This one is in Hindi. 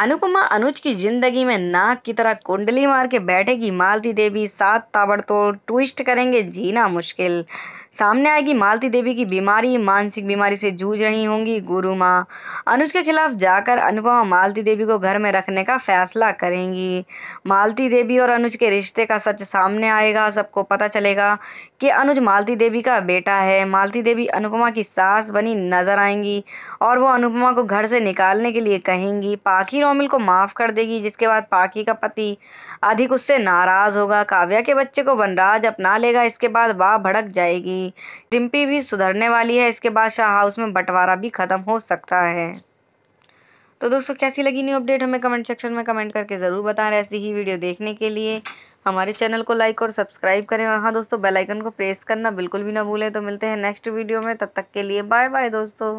अनुपमा अनुज की जिंदगी में नाक की तरह कुंडली मार के बैठेगी मालती देवी सात ताबड़तोड़ ट्विस्ट करेंगे जीना मुश्किल सामने आएगी मालती देवी की बीमारी मानसिक बीमारी से जूझ रही होंगी गुरु माँ अनुज के खिलाफ जाकर अनुपमा मालती देवी को घर में रखने का फैसला करेंगी मालती देवी और अनुज के रिश्ते का सच सामने आएगा सबको पता चलेगा कि अनुज मालती देवी का बेटा है मालती देवी अनुपमा की सास बनी नजर आएंगी और वो अनुपमा को घर से निकालने के लिए कहेंगी पाखी रोमिल को माफ़ कर देगी जिसके बाद पाखी का पति अधिक उससे नाराज़ होगा काव्या के बच्चे को वनराज अपना लेगा इसके बाद वाह भड़क जाएगी की रिम्पी भी सुधरने वाली है इसके बाद शाह हाउस में बंटवारा भी ख़त्म हो सकता है तो दोस्तों कैसी लगी न्यू अपडेट हमें कमेंट सेक्शन में कमेंट करके ज़रूर बताएं ऐसी ही वीडियो देखने के लिए हमारे चैनल को लाइक और सब्सक्राइब करें और हाँ दोस्तों बेल आइकन को प्रेस करना बिल्कुल भी ना भूलें तो मिलते हैं नेक्स्ट वीडियो में तब तक के लिए बाय बाय दोस्तों